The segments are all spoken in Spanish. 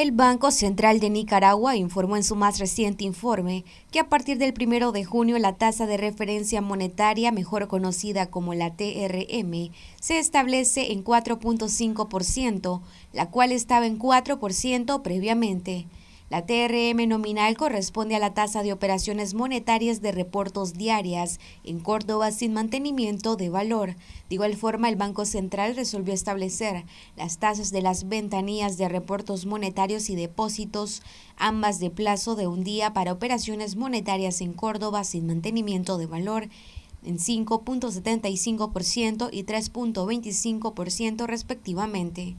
El Banco Central de Nicaragua informó en su más reciente informe que a partir del 1 de junio la tasa de referencia monetaria, mejor conocida como la TRM, se establece en 4.5%, la cual estaba en 4% previamente. La TRM nominal corresponde a la tasa de operaciones monetarias de reportos diarias en Córdoba sin mantenimiento de valor. De igual forma, el Banco Central resolvió establecer las tasas de las ventanillas de reportos monetarios y depósitos, ambas de plazo de un día para operaciones monetarias en Córdoba sin mantenimiento de valor en 5.75% y 3.25% respectivamente.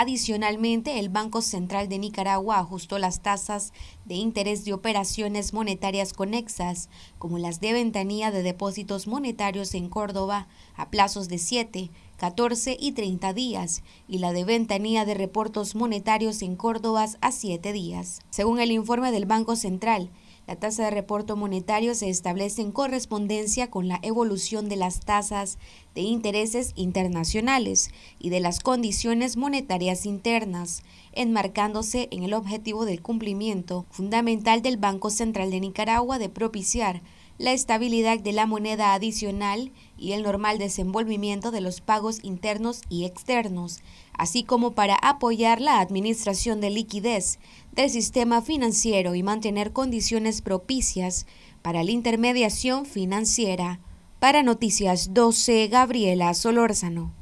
Adicionalmente, el Banco Central de Nicaragua ajustó las tasas de interés de operaciones monetarias conexas, como las de ventanilla de depósitos monetarios en Córdoba, a plazos de 7, 14 y 30 días, y la de ventanilla de reportos monetarios en Córdoba a 7 días. Según el informe del Banco Central, la tasa de reporto monetario se establece en correspondencia con la evolución de las tasas de intereses internacionales y de las condiciones monetarias internas, enmarcándose en el objetivo del cumplimiento fundamental del Banco Central de Nicaragua de propiciar la estabilidad de la moneda adicional y el normal desenvolvimiento de los pagos internos y externos, así como para apoyar la administración de liquidez del sistema financiero y mantener condiciones propicias para la intermediación financiera. Para Noticias 12, Gabriela Solórzano.